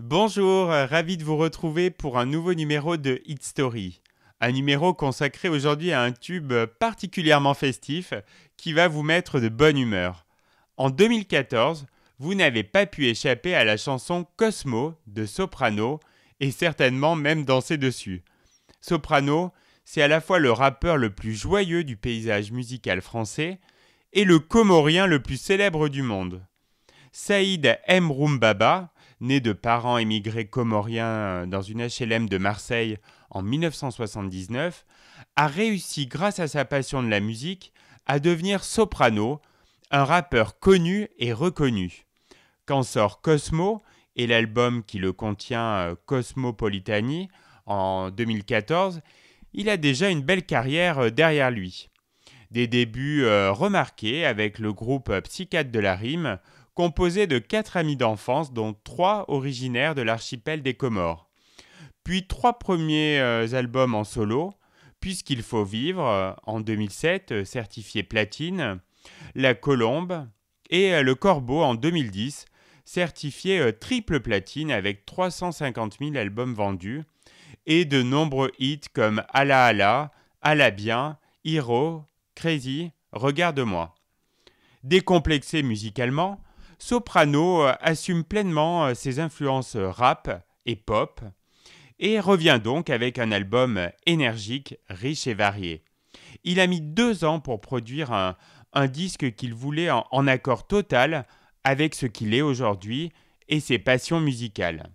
Bonjour, euh, ravi de vous retrouver pour un nouveau numéro de Hit Story. Un numéro consacré aujourd'hui à un tube particulièrement festif qui va vous mettre de bonne humeur. En 2014, vous n'avez pas pu échapper à la chanson Cosmo de Soprano et certainement même danser dessus. Soprano, c'est à la fois le rappeur le plus joyeux du paysage musical français et le comorien le plus célèbre du monde. Saïd Mroumbaba, Né de parents émigrés comoriens euh, dans une HLM de Marseille en 1979, a réussi grâce à sa passion de la musique à devenir soprano, un rappeur connu et reconnu. Quand sort Cosmo et l'album qui le contient euh, Cosmopolitanie en 2014, il a déjà une belle carrière euh, derrière lui. Des débuts remarqués avec le groupe Psychiatre de la Rime, composé de quatre amis d'enfance, dont trois originaires de l'archipel des Comores. Puis trois premiers euh, albums en solo, Puisqu'il faut vivre, euh, en 2007, euh, certifié platine, La Colombe et Le Corbeau en 2010, certifié triple platine avec 350 000 albums vendus, et de nombreux hits comme Ala Ala, Ala Bien, Hero »,« Crazy, Regarde-moi. Décomplexé musicalement, Soprano euh, assume pleinement euh, ses influences euh, rap et pop et revient donc avec un album énergique, riche et varié. Il a mis deux ans pour produire un, disque qu'il voulait en accord total avec ce qu'il est aujourd'hui et ses passions musicales.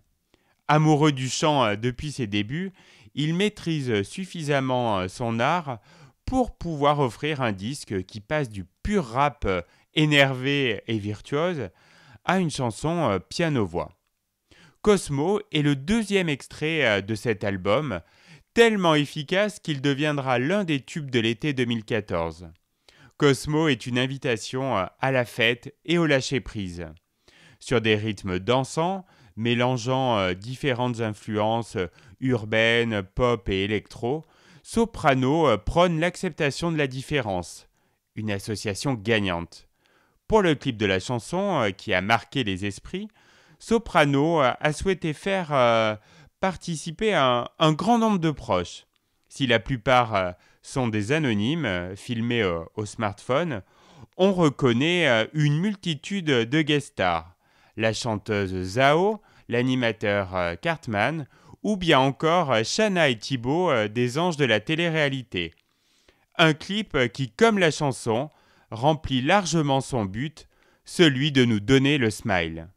Amoureux du chant depuis ses débuts, il maîtrise suffisamment son art pour pouvoir offrir un disque qui passe du pur rap euh, énervé et virtuose à une chanson euh, piano-voix. Cosmo est le deuxième extrait euh, de cet album, tellement efficace qu'il deviendra l'un des tubes de l'été 2014. Cosmo est une invitation à la fête et au lâcher-prise. Sur des rythmes dansants, mélangeant différentes influences urbaines, pop et électro, Soprano euh, prône l'acceptation de la différence, une association gagnante. Pour le clip de la chanson euh, qui a marqué les esprits, Soprano euh, a souhaité faire participer un, grand nombre de proches. Si la plupart sont des anonymes filmés au smartphone, on reconnaît une multitude de guest stars. La chanteuse Zao, l'animateur Cartman ou bien encore euh, Shanna et Thibault euh, des anges de la télé-réalité. Un clip euh, qui, comme la chanson, remplit largement son but, celui de nous donner le smile.